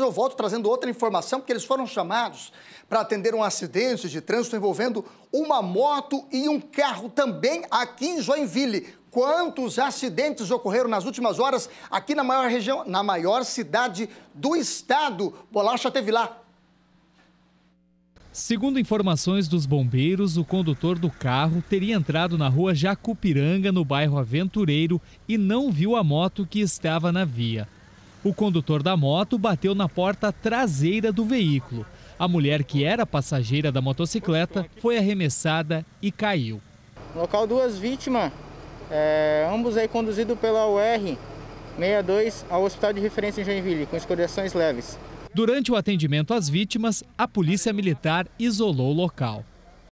eu volto trazendo outra informação, porque eles foram chamados para atender um acidente de trânsito envolvendo uma moto e um carro também aqui em Joinville. Quantos acidentes ocorreram nas últimas horas aqui na maior região, na maior cidade do estado? Bolacha teve lá Segundo informações dos bombeiros, o condutor do carro teria entrado na rua Jacupiranga, no bairro Aventureiro, e não viu a moto que estava na via. O condutor da moto bateu na porta traseira do veículo. A mulher, que era passageira da motocicleta, foi arremessada e caiu. No local, duas vítimas, é, ambos aí conduzidos pela UR 62 ao Hospital de Referência em Joinville, com escoriações leves. Durante o atendimento às vítimas, a Polícia Militar isolou o local.